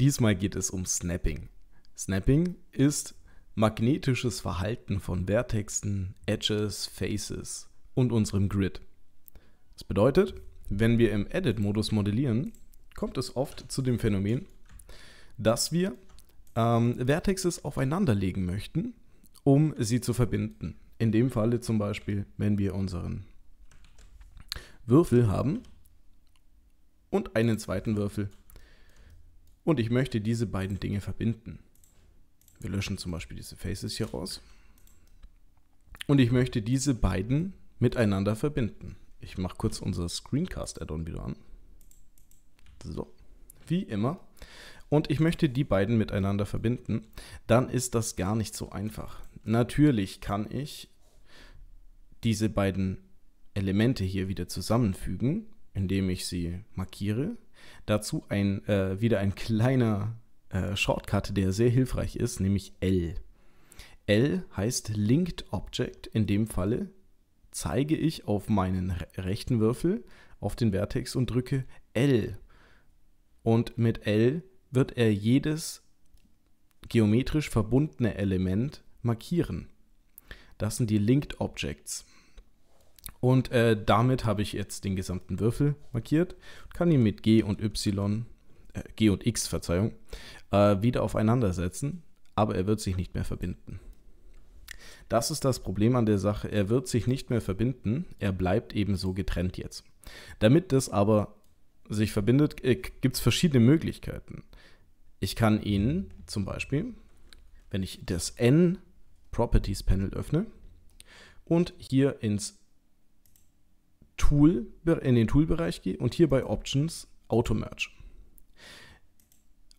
Diesmal geht es um Snapping. Snapping ist magnetisches Verhalten von Vertexen, Edges, Faces und unserem Grid. Das bedeutet, wenn wir im Edit-Modus modellieren, kommt es oft zu dem Phänomen, dass wir ähm, Vertexes legen möchten, um sie zu verbinden. In dem Falle zum Beispiel, wenn wir unseren Würfel haben und einen zweiten Würfel und ich möchte diese beiden Dinge verbinden. Wir löschen zum Beispiel diese Faces hier raus. Und ich möchte diese beiden miteinander verbinden. Ich mache kurz unser Screencast-Add-on wieder an. So, wie immer. Und ich möchte die beiden miteinander verbinden. Dann ist das gar nicht so einfach. Natürlich kann ich diese beiden Elemente hier wieder zusammenfügen, indem ich sie markiere Dazu ein, äh, wieder ein kleiner äh, Shortcut, der sehr hilfreich ist, nämlich L. L heißt Linked Object. In dem Falle zeige ich auf meinen rechten Würfel auf den Vertex und drücke L. Und mit L wird er jedes geometrisch verbundene Element markieren. Das sind die Linked Objects. Und äh, damit habe ich jetzt den gesamten Würfel markiert und kann ihn mit G und Y, äh, G und X, Verzeihung, äh, wieder aufeinander setzen, aber er wird sich nicht mehr verbinden. Das ist das Problem an der Sache, er wird sich nicht mehr verbinden, er bleibt eben so getrennt jetzt. Damit das aber sich verbindet, äh, gibt es verschiedene Möglichkeiten. Ich kann ihn zum Beispiel, wenn ich das N Properties Panel öffne und hier ins Tool, in den Tool-Bereich gehe und hier bei Options Auto-Merge.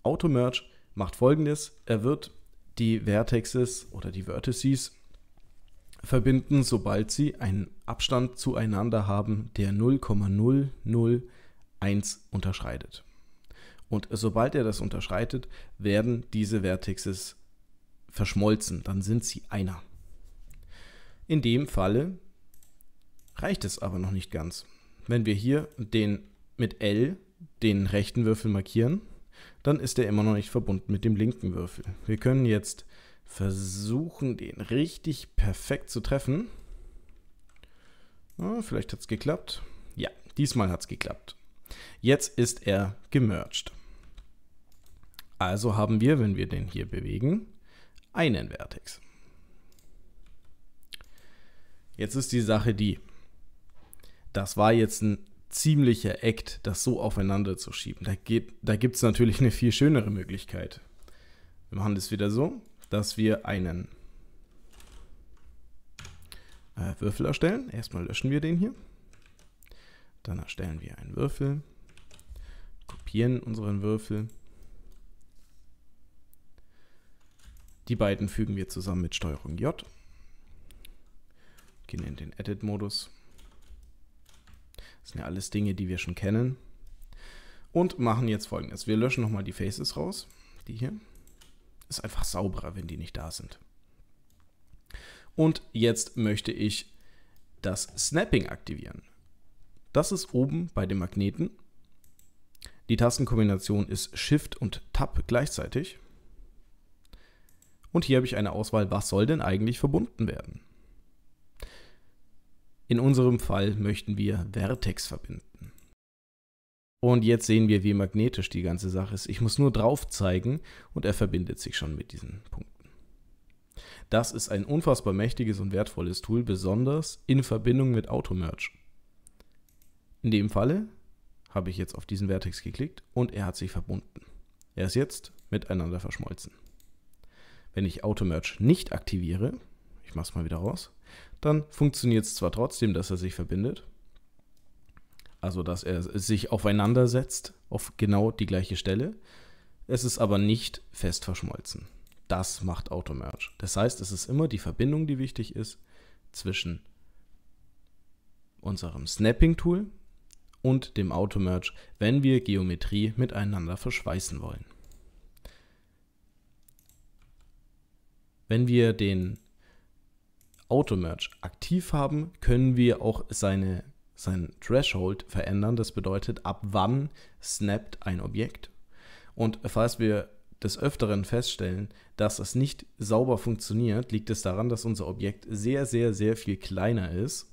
Auto-Merge macht folgendes, er wird die Vertexes oder die Vertices verbinden, sobald sie einen Abstand zueinander haben, der 0,001 unterscheidet. Und sobald er das unterschreitet, werden diese Vertexes verschmolzen, dann sind sie einer. In dem Falle reicht es aber noch nicht ganz. Wenn wir hier den mit L den rechten Würfel markieren, dann ist er immer noch nicht verbunden mit dem linken Würfel. Wir können jetzt versuchen, den richtig perfekt zu treffen. Oh, vielleicht hat es geklappt. Ja, diesmal hat es geklappt. Jetzt ist er gemerged. Also haben wir, wenn wir den hier bewegen, einen Vertex. Jetzt ist die Sache die, das war jetzt ein ziemlicher Act, das so aufeinander zu schieben. Da, da gibt es natürlich eine viel schönere Möglichkeit. Wir machen das wieder so, dass wir einen äh, Würfel erstellen. Erstmal löschen wir den hier. Dann erstellen wir einen Würfel, kopieren unseren Würfel. Die beiden fügen wir zusammen mit STRG J. Gehen in den Edit-Modus. Das sind ja alles Dinge, die wir schon kennen. Und machen jetzt folgendes. Wir löschen nochmal die Faces raus. Die hier. Ist einfach sauberer, wenn die nicht da sind. Und jetzt möchte ich das Snapping aktivieren. Das ist oben bei dem Magneten. Die Tastenkombination ist Shift und Tab gleichzeitig. Und hier habe ich eine Auswahl, was soll denn eigentlich verbunden werden. In unserem Fall möchten wir Vertex verbinden. Und jetzt sehen wir, wie magnetisch die ganze Sache ist. Ich muss nur drauf zeigen und er verbindet sich schon mit diesen Punkten. Das ist ein unfassbar mächtiges und wertvolles Tool, besonders in Verbindung mit Automerge. In dem Falle habe ich jetzt auf diesen Vertex geklickt und er hat sich verbunden. Er ist jetzt miteinander verschmolzen. Wenn ich Automerge nicht aktiviere, ich mache es mal wieder raus, dann funktioniert es zwar trotzdem, dass er sich verbindet, also dass er sich aufeinander setzt, auf genau die gleiche Stelle, es ist aber nicht fest verschmolzen. Das macht Automerge. Das heißt, es ist immer die Verbindung, die wichtig ist zwischen unserem Snapping-Tool und dem Automerge, wenn wir Geometrie miteinander verschweißen wollen. Wenn wir den Automerge aktiv haben, können wir auch seine, sein Threshold verändern. Das bedeutet, ab wann snappt ein Objekt. Und falls wir des Öfteren feststellen, dass es nicht sauber funktioniert, liegt es daran, dass unser Objekt sehr, sehr, sehr viel kleiner ist,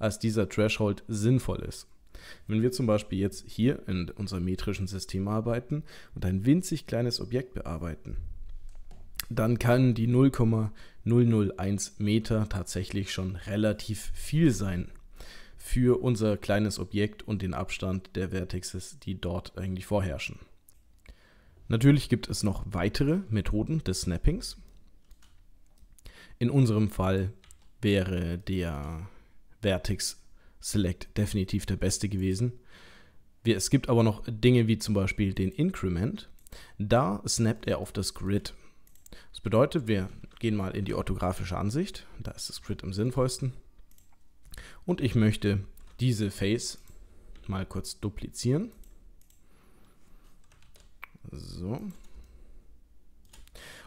als dieser Threshold sinnvoll ist. Wenn wir zum Beispiel jetzt hier in unserem metrischen System arbeiten und ein winzig kleines Objekt bearbeiten, dann kann die 0,001 Meter tatsächlich schon relativ viel sein für unser kleines Objekt und den Abstand der Vertexes, die dort eigentlich vorherrschen. Natürlich gibt es noch weitere Methoden des Snappings. In unserem Fall wäre der Vertex Select definitiv der beste gewesen. Es gibt aber noch Dinge wie zum Beispiel den Increment. Da snappt er auf das Grid. Das bedeutet, wir gehen mal in die orthografische Ansicht. Da ist das Grid am sinnvollsten. Und ich möchte diese Face mal kurz duplizieren. So.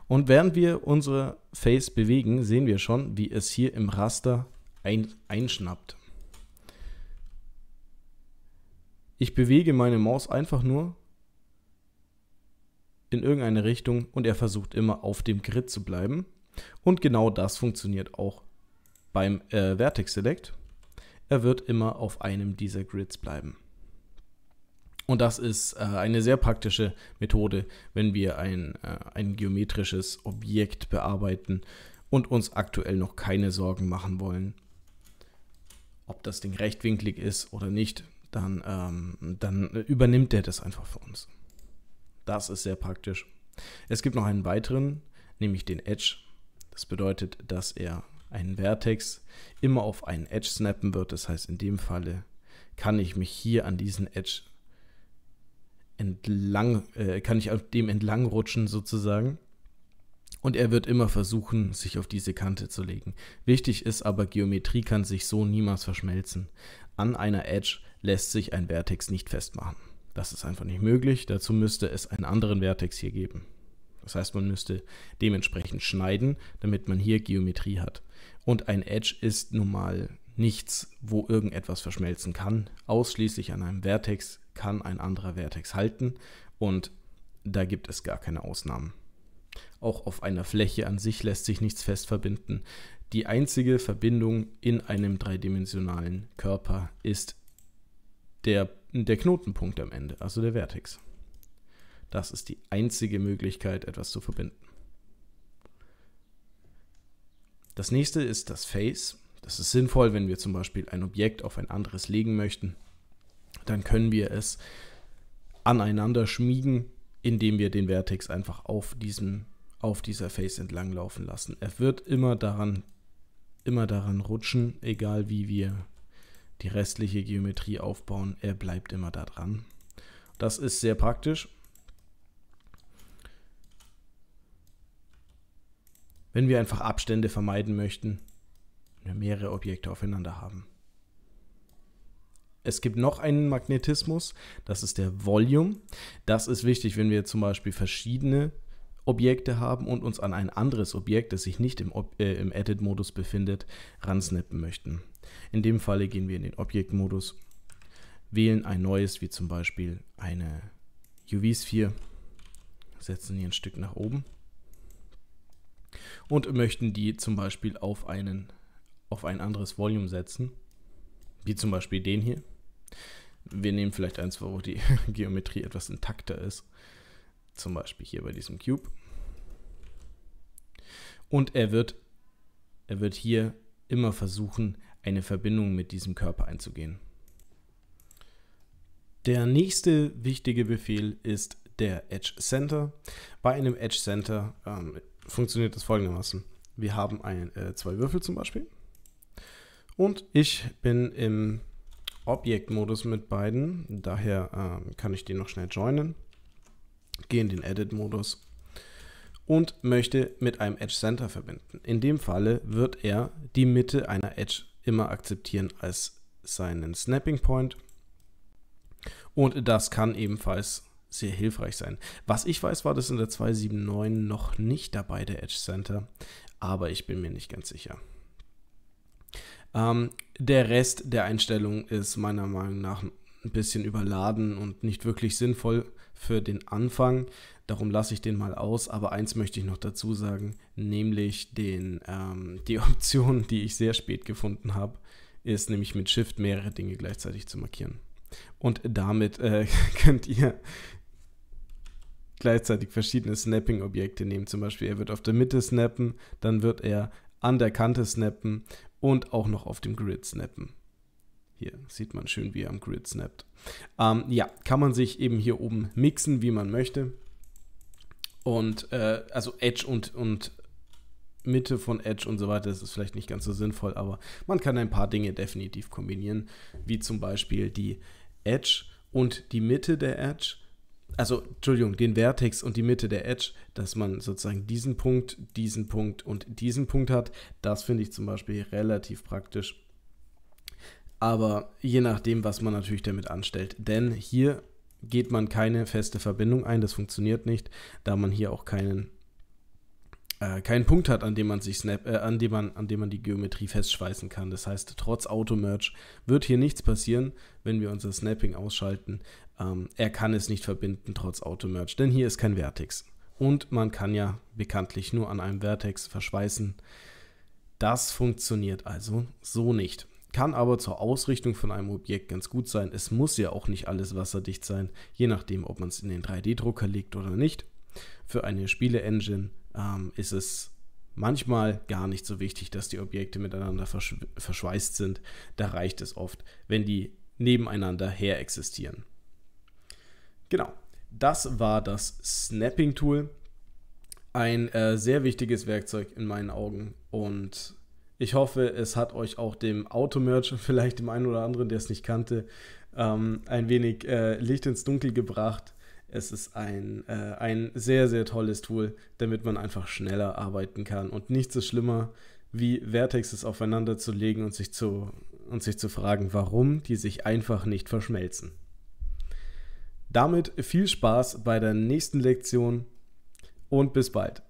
Und während wir unsere Face bewegen, sehen wir schon, wie es hier im Raster ein, einschnappt. Ich bewege meine Maus einfach nur in irgendeine Richtung und er versucht immer auf dem Grid zu bleiben. Und genau das funktioniert auch beim äh, Vertex Select. Er wird immer auf einem dieser Grids bleiben. Und das ist äh, eine sehr praktische Methode, wenn wir ein, äh, ein geometrisches Objekt bearbeiten und uns aktuell noch keine Sorgen machen wollen, ob das Ding rechtwinklig ist oder nicht, dann, ähm, dann übernimmt er das einfach für uns. Das ist sehr praktisch. Es gibt noch einen weiteren, nämlich den Edge. Das bedeutet, dass er einen Vertex immer auf einen Edge snappen wird. Das heißt, in dem Falle kann ich mich hier an diesen Edge entlang, äh, kann ich auf dem entlang rutschen sozusagen. Und er wird immer versuchen, sich auf diese Kante zu legen. Wichtig ist aber, Geometrie kann sich so niemals verschmelzen. An einer Edge lässt sich ein Vertex nicht festmachen. Das ist einfach nicht möglich. Dazu müsste es einen anderen Vertex hier geben. Das heißt, man müsste dementsprechend schneiden, damit man hier Geometrie hat. Und ein Edge ist nun mal nichts, wo irgendetwas verschmelzen kann. Ausschließlich an einem Vertex kann ein anderer Vertex halten und da gibt es gar keine Ausnahmen. Auch auf einer Fläche an sich lässt sich nichts fest verbinden. Die einzige Verbindung in einem dreidimensionalen Körper ist der der Knotenpunkt am Ende, also der Vertex. Das ist die einzige Möglichkeit, etwas zu verbinden. Das nächste ist das Face. Das ist sinnvoll, wenn wir zum Beispiel ein Objekt auf ein anderes legen möchten. Dann können wir es aneinander schmiegen, indem wir den Vertex einfach auf, diesem, auf dieser Face entlang laufen lassen. Er wird immer daran, immer daran rutschen, egal wie wir die restliche Geometrie aufbauen. Er bleibt immer da dran. Das ist sehr praktisch. Wenn wir einfach Abstände vermeiden möchten, wenn wir mehrere Objekte aufeinander haben. Es gibt noch einen Magnetismus, das ist der Volume. Das ist wichtig, wenn wir zum Beispiel verschiedene Objekte haben und uns an ein anderes Objekt, das sich nicht im, äh, im Edit-Modus befindet, ransnippen möchten. In dem Falle gehen wir in den Objektmodus, wählen ein neues, wie zum Beispiel eine UV-Sphere, setzen hier ein Stück nach oben und möchten die zum Beispiel auf, einen, auf ein anderes Volume setzen, wie zum Beispiel den hier. Wir nehmen vielleicht eins, wo die Geometrie etwas intakter ist, zum Beispiel hier bei diesem Cube. Und er wird, er wird hier immer versuchen, eine Verbindung mit diesem Körper einzugehen. Der nächste wichtige Befehl ist der Edge Center. Bei einem Edge Center ähm, funktioniert das folgendermaßen. Wir haben ein, äh, zwei Würfel zum Beispiel und ich bin im Objektmodus mit beiden, daher ähm, kann ich den noch schnell joinen. Gehe in den Edit-Modus und möchte mit einem Edge Center verbinden. In dem Falle wird er die Mitte einer Edge immer akzeptieren als seinen Snapping Point. Und das kann ebenfalls sehr hilfreich sein. Was ich weiß, war das in der 279 noch nicht dabei, der Edge Center, aber ich bin mir nicht ganz sicher. Ähm, der Rest der Einstellung ist meiner Meinung nach ein bisschen überladen und nicht wirklich sinnvoll für den Anfang. Darum lasse ich den mal aus. Aber eins möchte ich noch dazu sagen, nämlich den, ähm, die Option, die ich sehr spät gefunden habe, ist nämlich mit Shift mehrere Dinge gleichzeitig zu markieren. Und damit äh, könnt ihr gleichzeitig verschiedene Snapping-Objekte nehmen. Zum Beispiel, er wird auf der Mitte snappen, dann wird er an der Kante snappen und auch noch auf dem Grid snappen. Hier sieht man schön, wie er am Grid snappt. Ähm, ja, kann man sich eben hier oben mixen, wie man möchte. Und äh, also Edge und, und Mitte von Edge und so weiter, das ist vielleicht nicht ganz so sinnvoll, aber man kann ein paar Dinge definitiv kombinieren, wie zum Beispiel die Edge und die Mitte der Edge, also Entschuldigung, den Vertex und die Mitte der Edge, dass man sozusagen diesen Punkt, diesen Punkt und diesen Punkt hat, das finde ich zum Beispiel relativ praktisch. Aber je nachdem, was man natürlich damit anstellt. Denn hier geht man keine feste Verbindung ein. Das funktioniert nicht, da man hier auch keinen, äh, keinen Punkt hat, an dem man sich snap, äh, an dem man, an dem man die Geometrie festschweißen kann. Das heißt, trotz Automerge wird hier nichts passieren, wenn wir unser Snapping ausschalten. Ähm, er kann es nicht verbinden, trotz Automerge, denn hier ist kein Vertex. Und man kann ja bekanntlich nur an einem Vertex verschweißen. Das funktioniert also so nicht kann aber zur Ausrichtung von einem Objekt ganz gut sein. Es muss ja auch nicht alles wasserdicht sein, je nachdem, ob man es in den 3D-Drucker legt oder nicht. Für eine Spiele-Engine ähm, ist es manchmal gar nicht so wichtig, dass die Objekte miteinander versch verschweißt sind. Da reicht es oft, wenn die nebeneinander her existieren. Genau, das war das Snapping-Tool. Ein äh, sehr wichtiges Werkzeug in meinen Augen und ich hoffe, es hat euch auch dem Automerch vielleicht dem einen oder anderen, der es nicht kannte, ähm, ein wenig äh, Licht ins Dunkel gebracht. Es ist ein, äh, ein sehr, sehr tolles Tool, damit man einfach schneller arbeiten kann. Und nichts ist schlimmer, wie Vertexes aufeinander zu legen und sich zu, und sich zu fragen, warum die sich einfach nicht verschmelzen. Damit viel Spaß bei der nächsten Lektion und bis bald.